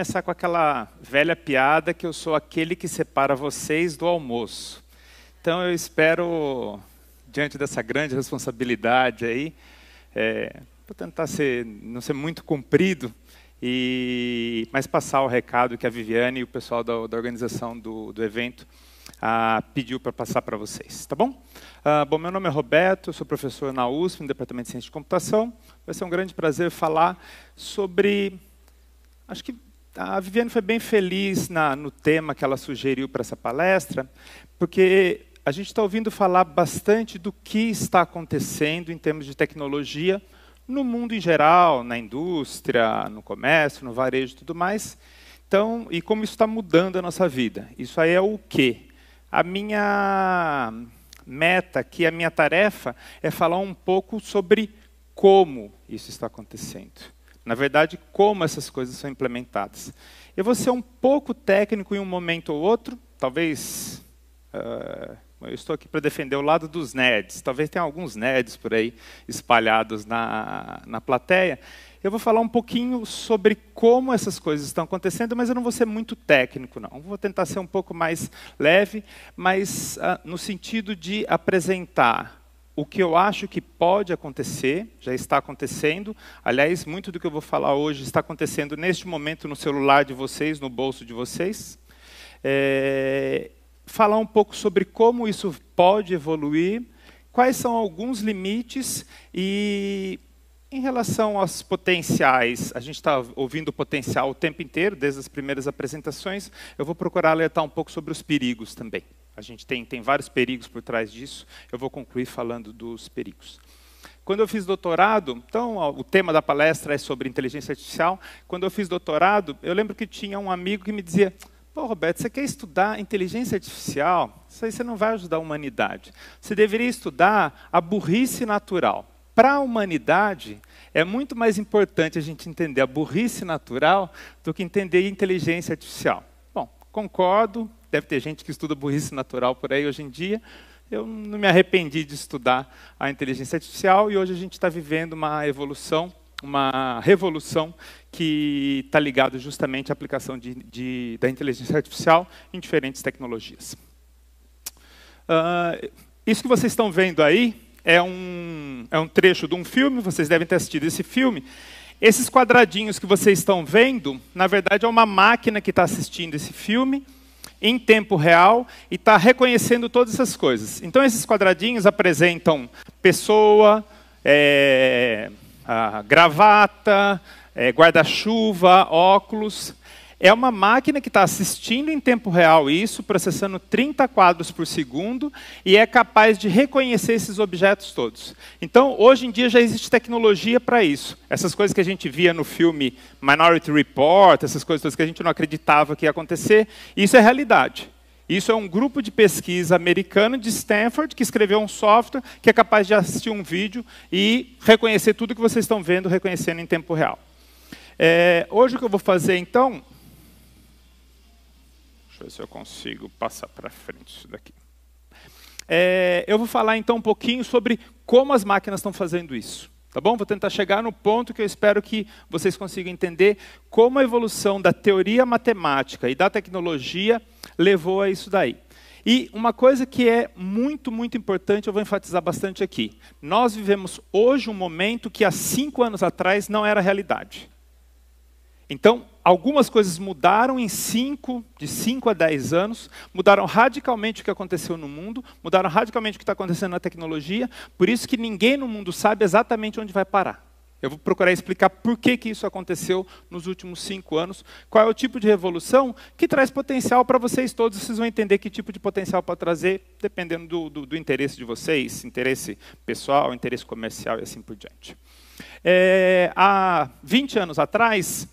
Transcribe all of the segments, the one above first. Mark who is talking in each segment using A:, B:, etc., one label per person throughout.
A: começar com aquela velha piada que eu sou aquele que separa vocês do almoço. Então eu espero, diante dessa grande responsabilidade aí, é, vou tentar ser, não ser muito comprido, e, mas passar o recado que a Viviane e o pessoal da, da organização do, do evento ah, pediu para passar para vocês, tá bom? Ah, bom, meu nome é Roberto, sou professor na USP, no Departamento de Ciência de Computação. Vai ser um grande prazer falar sobre, acho que a Viviane foi bem feliz na, no tema que ela sugeriu para essa palestra, porque a gente está ouvindo falar bastante do que está acontecendo em termos de tecnologia no mundo em geral, na indústria, no comércio, no varejo e tudo mais. Então, e como isso está mudando a nossa vida. Isso aí é o quê? A minha meta aqui, a minha tarefa é falar um pouco sobre como isso está acontecendo. Na verdade, como essas coisas são implementadas. Eu vou ser um pouco técnico em um momento ou outro, talvez. Uh, eu estou aqui para defender o lado dos nerds. Talvez tenha alguns nerds por aí espalhados na, na plateia. Eu vou falar um pouquinho sobre como essas coisas estão acontecendo, mas eu não vou ser muito técnico, não. Vou tentar ser um pouco mais leve, mas uh, no sentido de apresentar o que eu acho que pode acontecer, já está acontecendo. Aliás, muito do que eu vou falar hoje está acontecendo neste momento no celular de vocês, no bolso de vocês. É, falar um pouco sobre como isso pode evoluir, quais são alguns limites e em relação aos potenciais, a gente está ouvindo o potencial o tempo inteiro, desde as primeiras apresentações, eu vou procurar alertar um pouco sobre os perigos também a gente tem, tem vários perigos por trás disso, eu vou concluir falando dos perigos. Quando eu fiz doutorado, então o tema da palestra é sobre inteligência artificial. Quando eu fiz doutorado, eu lembro que tinha um amigo que me dizia: Pô, Roberto, você quer estudar inteligência artificial? Isso aí você não vai ajudar a humanidade. Você deveria estudar a burrice natural. Para a humanidade, é muito mais importante a gente entender a burrice natural do que entender inteligência artificial. Bom, concordo, Deve ter gente que estuda burrice natural por aí hoje em dia. Eu não me arrependi de estudar a inteligência artificial e hoje a gente está vivendo uma evolução, uma revolução que está ligada justamente à aplicação de, de, da inteligência artificial em diferentes tecnologias. Uh, isso que vocês estão vendo aí é um, é um trecho de um filme, vocês devem ter assistido esse filme. Esses quadradinhos que vocês estão vendo, na verdade, é uma máquina que está assistindo esse filme em tempo real e está reconhecendo todas essas coisas. Então, esses quadradinhos apresentam pessoa, é, gravata, é, guarda-chuva, óculos é uma máquina que está assistindo em tempo real isso, processando 30 quadros por segundo e é capaz de reconhecer esses objetos todos. Então, hoje em dia já existe tecnologia para isso. Essas coisas que a gente via no filme Minority Report, essas coisas todas que a gente não acreditava que ia acontecer, isso é realidade. Isso é um grupo de pesquisa americano de Stanford que escreveu um software que é capaz de assistir um vídeo e reconhecer tudo que vocês estão vendo, reconhecendo em tempo real. É, hoje o que eu vou fazer então Deixa eu ver se eu consigo passar para frente isso daqui. É, eu vou falar então um pouquinho sobre como as máquinas estão fazendo isso. Tá bom? Vou tentar chegar no ponto que eu espero que vocês consigam entender como a evolução da teoria matemática e da tecnologia levou a isso daí. E uma coisa que é muito, muito importante, eu vou enfatizar bastante aqui. Nós vivemos hoje um momento que há cinco anos atrás não era realidade. Então, algumas coisas mudaram em cinco, de 5 a 10 anos, mudaram radicalmente o que aconteceu no mundo, mudaram radicalmente o que está acontecendo na tecnologia, por isso que ninguém no mundo sabe exatamente onde vai parar. Eu vou procurar explicar por que, que isso aconteceu nos últimos cinco anos, qual é o tipo de revolução que traz potencial para vocês todos, vocês vão entender que tipo de potencial para trazer, dependendo do, do, do interesse de vocês, interesse pessoal, interesse comercial e assim por diante. É, há 20 anos atrás,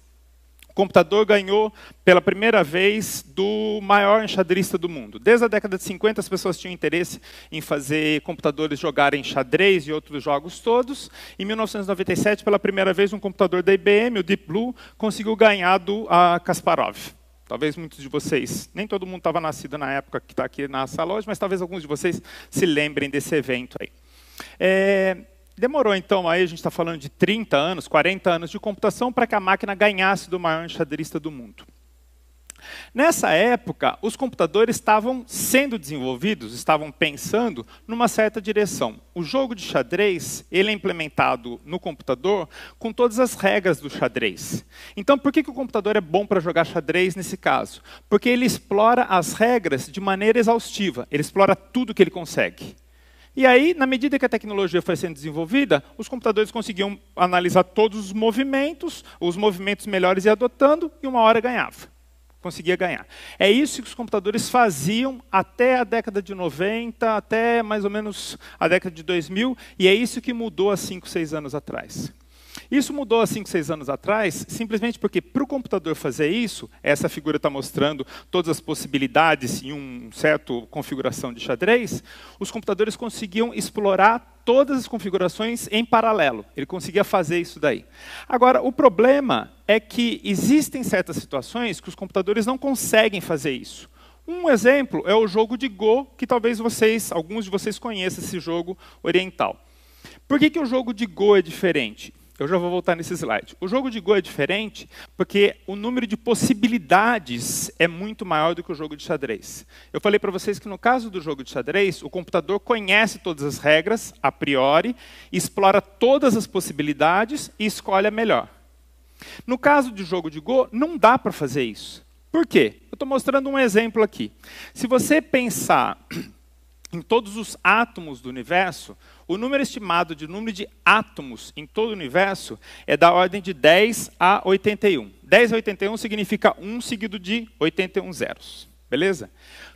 A: computador ganhou pela primeira vez do maior enxadrista do mundo. Desde a década de 50, as pessoas tinham interesse em fazer computadores jogarem xadrez e outros jogos todos. Em 1997, pela primeira vez, um computador da IBM, o Deep Blue, conseguiu ganhar do a Kasparov. Talvez muitos de vocês, nem todo mundo estava nascido na época que está aqui na sala hoje, mas talvez alguns de vocês se lembrem desse evento aí. É, Demorou então, aí a gente está falando de 30 anos, 40 anos de computação para que a máquina ganhasse do maior enxadrista do mundo. Nessa época, os computadores estavam sendo desenvolvidos, estavam pensando numa certa direção. O jogo de xadrez, ele é implementado no computador com todas as regras do xadrez. Então, por que, que o computador é bom para jogar xadrez nesse caso? Porque ele explora as regras de maneira exaustiva, ele explora tudo que ele consegue. E aí, na medida que a tecnologia foi sendo desenvolvida, os computadores conseguiam analisar todos os movimentos, os movimentos melhores e adotando, e uma hora ganhava. Conseguia ganhar. É isso que os computadores faziam até a década de 90, até mais ou menos a década de 2000, e é isso que mudou há 5, 6 anos atrás. Isso mudou há 5, 6 anos atrás, simplesmente porque para o computador fazer isso, essa figura está mostrando todas as possibilidades em um certo configuração de xadrez, os computadores conseguiam explorar todas as configurações em paralelo. Ele conseguia fazer isso daí. Agora, o problema é que existem certas situações que os computadores não conseguem fazer isso. Um exemplo é o jogo de Go, que talvez vocês, alguns de vocês conheçam esse jogo oriental. Por que, que o jogo de Go é diferente? Eu já vou voltar nesse slide. O jogo de Go é diferente porque o número de possibilidades é muito maior do que o jogo de xadrez. Eu falei para vocês que no caso do jogo de xadrez, o computador conhece todas as regras a priori, explora todas as possibilidades e escolhe a melhor. No caso do jogo de Go, não dá para fazer isso. Por quê? Eu estou mostrando um exemplo aqui. Se você pensar em todos os átomos do universo, o número estimado de número de átomos em todo o universo é da ordem de 10 a 81. 10 a 81 significa 1 seguido de 81 zeros. Beleza?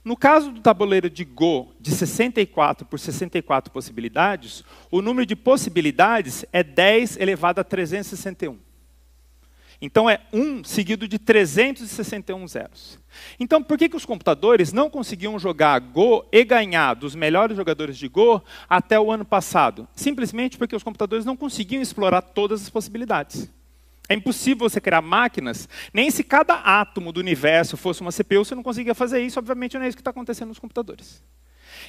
A: No caso do tabuleiro de Go de 64 por 64 possibilidades, o número de possibilidades é 10 elevado a 361. Então é 1 seguido de 361 zeros. Então por que, que os computadores não conseguiam jogar Go e ganhar dos melhores jogadores de Go até o ano passado? Simplesmente porque os computadores não conseguiam explorar todas as possibilidades. É impossível você criar máquinas, nem se cada átomo do universo fosse uma CPU, você não conseguia fazer isso, obviamente não é isso que está acontecendo nos computadores.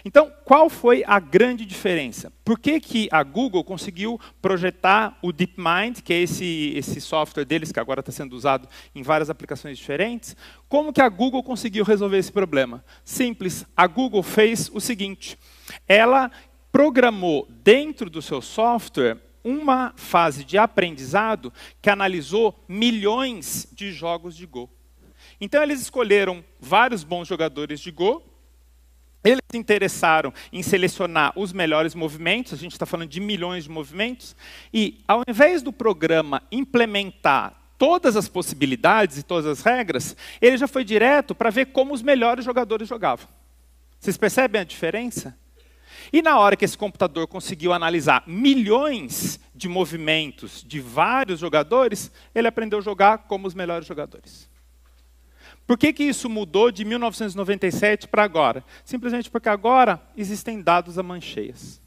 A: Então, qual foi a grande diferença? Por que, que a Google conseguiu projetar o DeepMind, que é esse, esse software deles, que agora está sendo usado em várias aplicações diferentes? Como que a Google conseguiu resolver esse problema? Simples, a Google fez o seguinte, ela programou dentro do seu software uma fase de aprendizado que analisou milhões de jogos de Go. Então eles escolheram vários bons jogadores de Go eles se interessaram em selecionar os melhores movimentos, a gente está falando de milhões de movimentos, e ao invés do programa implementar todas as possibilidades e todas as regras, ele já foi direto para ver como os melhores jogadores jogavam. Vocês percebem a diferença? E na hora que esse computador conseguiu analisar milhões de movimentos de vários jogadores, ele aprendeu a jogar como os melhores jogadores. Por que, que isso mudou de 1997 para agora? Simplesmente porque agora existem dados a mancheias.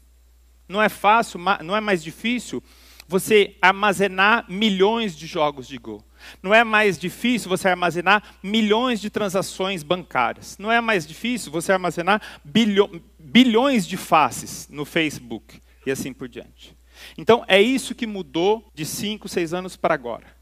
A: Não é fácil, não é mais difícil você armazenar milhões de jogos de Go. Não é mais difícil você armazenar milhões de transações bancárias. Não é mais difícil você armazenar bilho, bilhões de faces no Facebook e assim por diante. Então, é isso que mudou de 5, 6 anos para agora.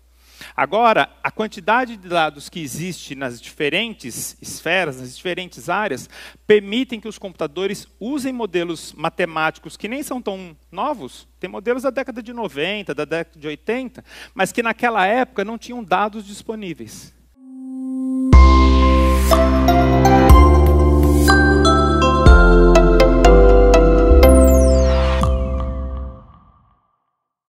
A: Agora, a quantidade de dados que existe nas diferentes esferas, nas diferentes áreas, permitem que os computadores usem modelos matemáticos que nem são tão novos. Tem modelos da década de 90, da década de 80, mas que naquela época não tinham dados disponíveis.